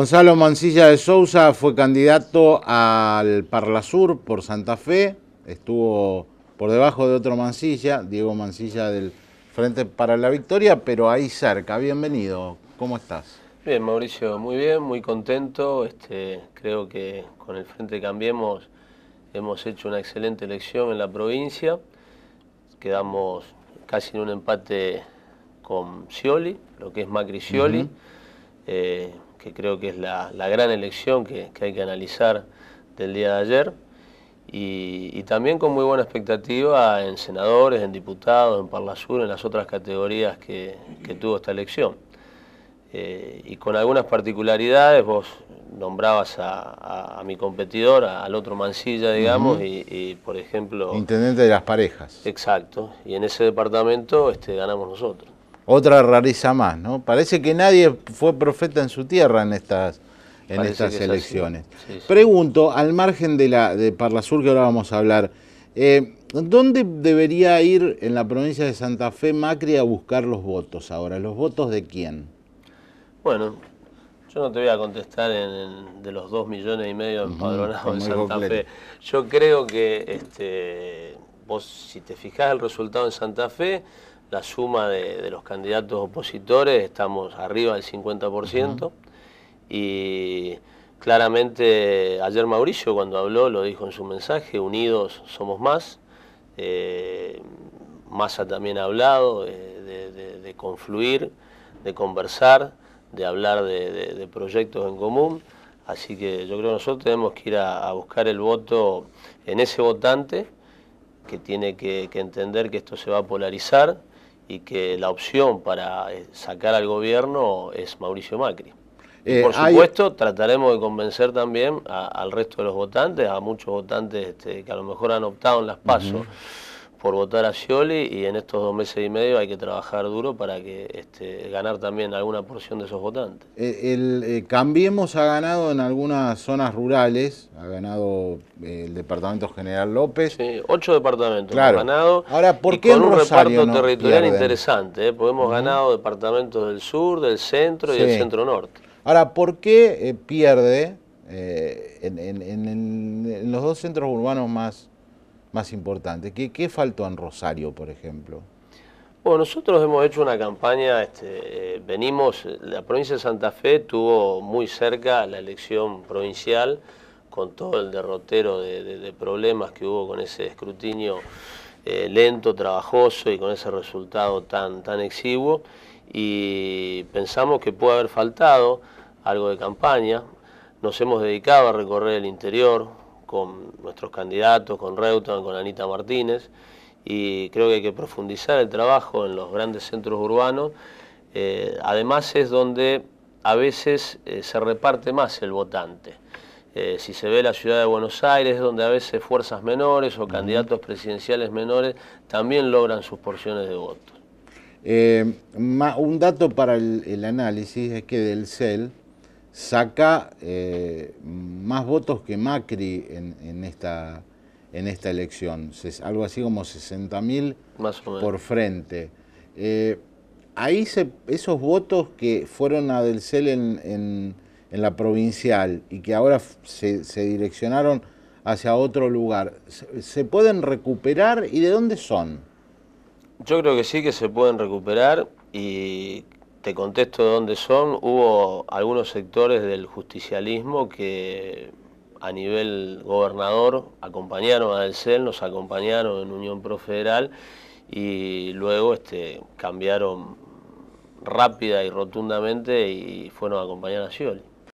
Gonzalo Mancilla de Sousa fue candidato al Parlasur por Santa Fe, estuvo por debajo de otro Mancilla, Diego Mancilla del Frente para la Victoria, pero ahí cerca. Bienvenido, ¿cómo estás? Bien, Mauricio, muy bien, muy contento. Este, creo que con el Frente Cambiemos hemos hecho una excelente elección en la provincia. Quedamos casi en un empate con Scioli, lo que es Macri-Scioli que creo que es la, gran elección que, hay que analizar del día de ayer, y, también con muy buena expectativa en senadores, en diputados, en Parlasur, Sur, en las otras categorías que, tuvo esta elección. Eh, y con algunas particularidades, vos nombrabas a, mi competidor, al otro Mancilla, digamos, y, y, por ejemplo... Intendente de las parejas. Exacto, y en ese departamento este, ganamos nosotros otra rareza más, ¿no? Parece que nadie fue profeta en su tierra en estas, en estas elecciones. Pregunto, al margen de la de Parlasur que ahora vamos a hablar, eh, ¿dónde debería ir en la provincia de Santa Fe Macri a buscar los votos ahora? ¿Los votos de quién? Bueno, yo no te voy a contestar de los dos millones y medio empadronados en Santa Fe. Yo creo que este, vos, si te fijás el resultado en Santa Fe, la suma de, los candidatos opositores, estamos arriba del 50%. Y claramente ayer Mauricio cuando habló lo dijo en su mensaje, unidos somos más. Eh, Massa también ha hablado eh, de, confluir, de conversar, de hablar de, proyectos en común. Así que yo creo que nosotros tenemos que ir a, buscar el voto en ese votante que tiene que entender que esto se va a polarizar, y que la opción para eh, sacar al gobierno es Mauricio Macri. Eh, por supuesto, trataremos de convencer también al resto de los votantes, a muchos votantes este, que a lo mejor han optado en las pasos por votar a Scioli y en estos dos meses y medio hay que trabajar duro para que este, ganar también alguna porción de esos votantes. Eh, eh, Cambiemos ha ganado en algunas zonas rurales, ha ganado eh, el departamento general López. Sí, ocho departamentos claro. ganado. Ahora, ¿por con un reparto territorial interesante, porque hemos ganado departamentos del sur, del centro y del centro norte. Ahora, ¿por qué pierde en, en los dos centros urbanos más más importante ¿Qué, faltó en Rosario, por ejemplo? Bueno, nosotros hemos hecho una campaña, este, eh, venimos, la provincia de Santa Fe tuvo muy cerca la elección provincial con todo el derrotero de, problemas que hubo con ese escrutinio eh, lento, trabajoso y con ese resultado tan, tan exiguo y pensamos que puede haber faltado algo de campaña. Nos hemos dedicado a recorrer el interior, con nuestros candidatos, con Reutemann, con Anita Martínez, y creo que hay que profundizar el trabajo en los grandes centros urbanos. Eh, además es donde a veces eh, se reparte más el votante. Eh, si se ve la ciudad de Buenos Aires, donde a veces fuerzas menores o candidatos presidenciales menores también logran sus porciones de voto. un dato para el análisis es que del CEL, saca eh, más votos que Macri en, esta, en esta elección, algo así como 60.000 por frente. Eh, ahí se, esos votos que fueron a Delcel en, en, la provincial y que ahora se, se direccionaron hacia otro lugar, ¿se pueden recuperar y de dónde son? Yo creo que sí que se pueden recuperar y te contesto de dónde son. Hubo algunos sectores del justicialismo que a nivel gobernador acompañaron a Delcel, e nos acompañaron en Unión Pro Federal y luego este, cambiaron rápida y rotundamente y fueron a acompañar a Scioli.